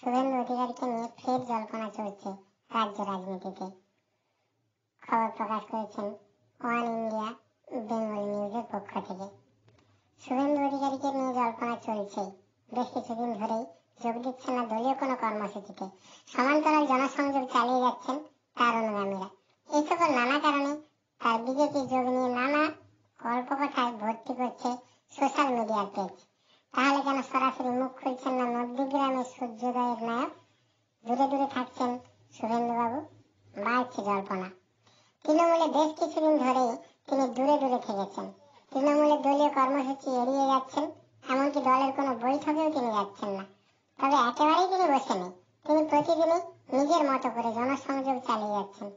শুভেন্দু অধিকারীকে নিয়ে ফের জল্পনা চলছে রাজ্য রাজনীতিতে খবর প্রকাশ করেছেন ওয়ান ইন্ডিয়া বেঙ্গল নিউজের পক্ষ থেকে শুভেন্দু অধিকারীকে নিয়ে জল্পনা চলছে বেশ কিছুদিন ধরেই যোগ দিচ্ছেন না দলীয় কোনো কর্মসূচিতে সমান্তরাল জনসংযোগ চালিয়ে যাচ্ছেন তার অনুগামীরা এই সকল নানা কারণে তার বিজেপি যোগ নিয়ে তাহলে কেন সরাসরি মুখ খুলছেন না নদীগ্রামে সূর্যোদয়ের নায়ক দূরে দূরে থাকছেন শুভেন্দুবাবু বাড়ছে জল্পনা তৃণমূলে বেশ কিছুদিন ধরেই তিনি দূরে দূরে থেকেছেন তৃণমূলের দলীয় কর্মসূচি এড়িয়ে যাচ্ছেন এমনকি দলের কোনো বৈঠকেও তিনি যাচ্ছেন না তবে একেবারেই তিনি বসেনি তিনি প্রতিদিনই নিজের মতো করে জনসংযোগ চালিয়ে যাচ্ছেন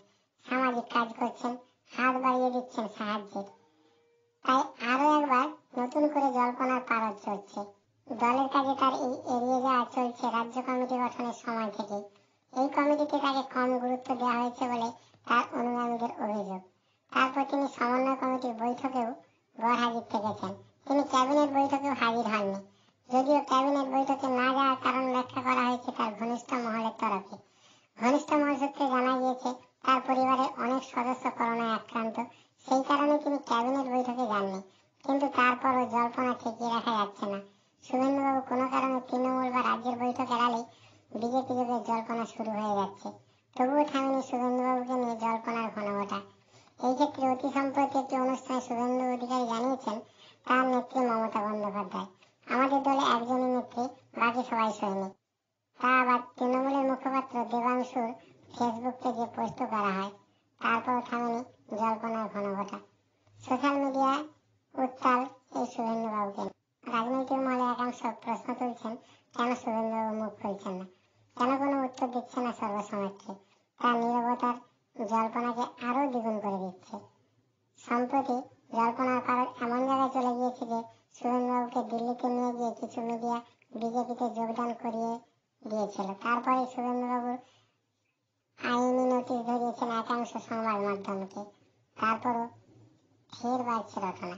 সামাজিক কাজ করছেন হাত বাড়িয়ে দিচ্ছেন সাহায্যের তাই আরও একবার নতুন করে জল্পনার পারদ চড়ছে কাজ চলছে রাজ্য কমিটি গঠনের সময় থেকে এই কমিটিতে তাকে কম গুরুত্ব দেওয়া হয়েছে বলে তার অনুগামীদের অভিযোগ তারপর তিনি সমন্বয় কমিটির বৈঠকেও গড় হাজির থেকেছেন তিনি ক্যাবিনেট বৈঠকেও হাজির হননি যদিও ক্যাবিনেট বৈঠকে না যাওয়ার কারণ ব্যাখ্যা করা হয়েছে তার ঘনিষ্ঠ মহলের তরফে ঘনিষ্ঠ মহল সূত্রে জানা গিয়েছে তার পরিবারের অনেক সদস্য করোনায় আক্রান্ত সেই কারণে তিনি ক্যাবিনেট বৈঠকে যাননি কিন্তু তারপরও জল্পনা ঠেকিয়ে রাখা যাচ্ছে না বিজেপি যোগে জল্পনা শুরু হয়ে যাচ্ছে তবুও থামেনি সুগেন্দ্রবাবুকে নিয়ে জল্পনার ঘনঘটা এই ক্ষেত্রে অতি সম্প্রতি একটি অনুষ্ঠানে শুভেন্দু অধিকারী জানিয়েছেন তার নেত্রী মমতা বন্দ্যোপাধ্যায় আমাদের দলে একজনই নেত্রী বাকি সবাই সৈনিক তা আবার তৃণমূলের মুখপাত্র দেবাংশুর ফেসবুক পেজে পোস্ট করা হয় তারপর থামেনি জল্পনার ঘনঘটা সোশ্যাল মিডিয়া উত্তাল এই শুভেন্দুবাবুকে রাজনৈতিক মহলে একাংশ প্রশ্ন তুলছেন কেন সুরেন্দ্রবাবু মুখ খুলছেন না কেন কোনো উত্তর দিচ্ছে না সর্বসমাজকে তার নিরবতার জল্পনাকে আরও দ্বিগুণ করে দিচ্ছে সম্প্রতি জল্পনার কারণ এমন জায়গায় চলে গিয়েছে যে সুরেন্দ্রবাবুকে দিল্লিতে নিয়ে গিয়ে কিছু মিডিয়া বিজেপিতে যোগদান করিয়ে দিয়েছিল তারপরে সুরেন্দ্রবাবুর আইনি নোটিশ ধরিয়েছেন একাংশ সংবাদ মাধ্যমকে তারপরও ফের বাড়ছে ঘটনা